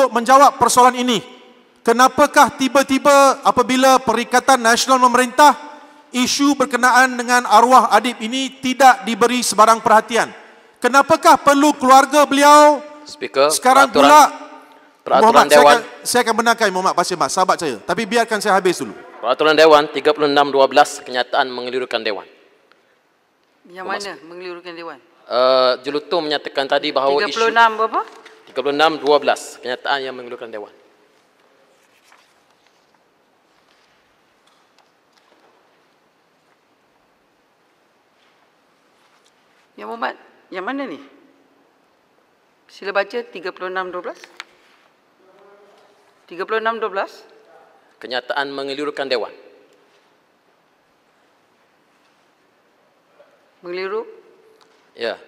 untuk menjawab persoalan ini. Kenapakah tiba-tiba apabila Perikatan Nasional Memerintah isu berkenaan dengan arwah adib ini tidak diberi sebarang perhatian? Kenapakah perlu keluarga beliau Speaker, sekarang pula Peraturan Muhammad, saya akan, saya akan benarkan Muhammad Pasir Mas, sahabat saya. Tapi biarkan saya habis dulu. Peraturan Dewan 36-12, kenyataan mengelirukan Dewan. Yang mana mengelirukan Dewan? Uh, Jelutu menyatakan tadi bahawa 36 isu... 36 berapa? 36-12 Kenyataan yang mengundurkan Dewan Yang Muhammad, yang mana ni? Sila baca 36-12 36-12 Kenyataan mengelirukan Dewan Mengeliru? Ya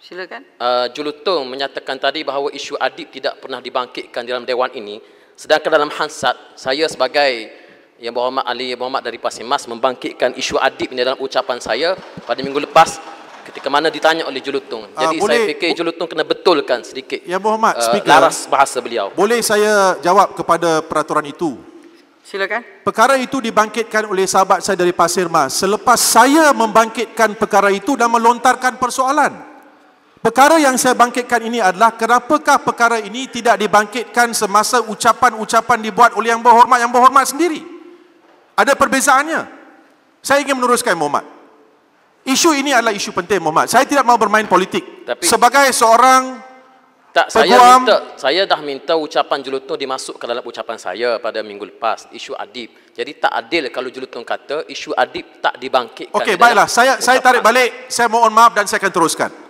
Silakan. Uh, Julutong menyatakan tadi bahawa isu adib tidak pernah dibangkitkan dalam dewan ini. Sedangkan dalam Hansat, saya sebagai Yang Berhormat Ali Yang Berhormat dari Pasir Mas membangkitkan isu adib ini dalam ucapan saya pada minggu lepas ketika mana ditanya oleh Julutung. Ah, Jadi boleh, saya fikir Julutung kena betulkan sedikit. Yang Berhormat, uh, speaker, laras bahasa beliau. Boleh saya jawab kepada peraturan itu? Silakan. Perkara itu dibangkitkan oleh sahabat saya dari Pasir Mas selepas saya membangkitkan perkara itu dan melontarkan persoalan. Perkara yang saya bangkitkan ini adalah kenapakah perkara ini tidak dibangkitkan semasa ucapan-ucapan dibuat oleh yang berhormat yang berhormat sendiri? Ada perbezaannya. Saya ingin meneruskan Muhammad. Isu ini adalah isu penting Muhammad. Saya tidak mahu bermain politik. Tapi, Sebagai seorang tak peguam, saya minta saya dah minta ucapan Julutong dimasukkan dalam ucapan saya pada minggu lepas isu adib. Jadi tak adil kalau Julutong kata isu adib tak dibangkitkan. Okey baiklah saya saya tarik balik. Saya mohon maaf dan saya akan teruskan.